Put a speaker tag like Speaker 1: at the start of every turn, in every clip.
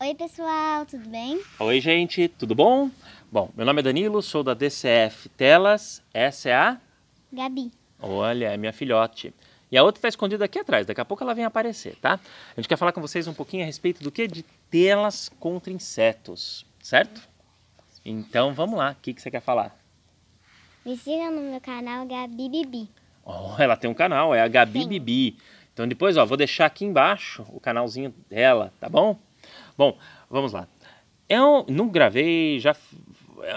Speaker 1: Oi, pessoal, tudo bem? Oi, gente, tudo bom? Bom, meu nome é Danilo, sou da DCF Telas. Essa é a Gabi. Olha, é minha filhote. E a outra está escondida aqui atrás, daqui a pouco ela vem aparecer, tá? A gente quer falar com vocês um pouquinho a respeito do que? De telas contra insetos, certo? Então vamos lá, o que, que você quer falar? Me siga no meu canal Gabi Bibi. Oh, ela tem um canal, é a Gabi Sim. Bibi. Então depois, ó, vou deixar aqui embaixo o canalzinho dela, tá bom? Bom, vamos lá. Eu não gravei, já.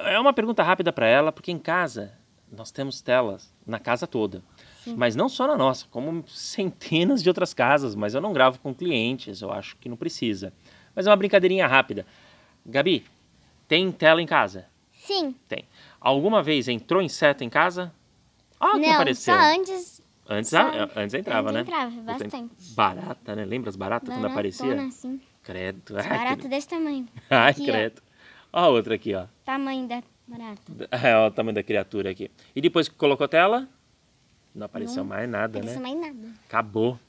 Speaker 1: É uma pergunta rápida para ela, porque em casa nós temos telas, na casa toda. Sim. Mas não só na nossa, como centenas de outras casas, mas eu não gravo com clientes, eu acho que não precisa. Mas é uma brincadeirinha rápida. Gabi, tem tela em casa? Sim. Tem. Alguma vez entrou inseto em casa? Ah, o que apareceu. Só antes. Antes, só, a, antes entrava, antes né? Entrava, bastante. Barata, né? Lembra as baratas Baratona, quando aparecia? Né? Sim. Credo. barato desse tamanho. Ai, aqui, credo. a outra aqui, ó. Tamanho da barata. É, o tamanho da criatura aqui. E depois que colocou tela, não apareceu não, mais nada, né? não apareceu mais nada. Acabou.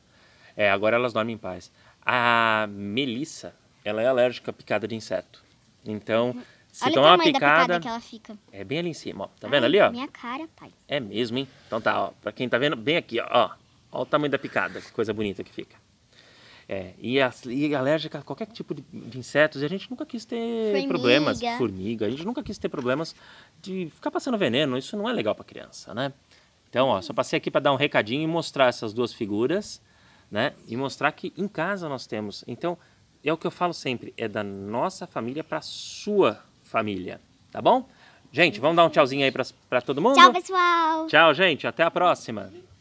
Speaker 1: É, agora elas dormem em paz. A Melissa, ela é alérgica à picada de inseto. Então, hum, se Olha uma picada, picada É bem ali em cima, ó. Tá Ai, vendo ali, ó? Minha cara, pai. É mesmo, hein? Então tá, ó. Pra quem tá vendo, bem aqui, ó. Olha o tamanho da picada, que coisa bonita que fica. É, e, e alérgica a qualquer tipo de, de, insetos. E a gente nunca quis ter formiga. problemas. Formiga. A gente nunca quis ter problemas de ficar passando veneno. Isso não é legal para criança, né? Então, ó, só passei aqui para dar um recadinho e mostrar essas duas figuras, né? E mostrar que em casa nós temos. Então, é o que eu falo sempre. É da nossa família para sua família, tá bom? Gente, vamos dar um tchauzinho aí para todo mundo? Tchau, pessoal! Tchau, gente. Até a próxima.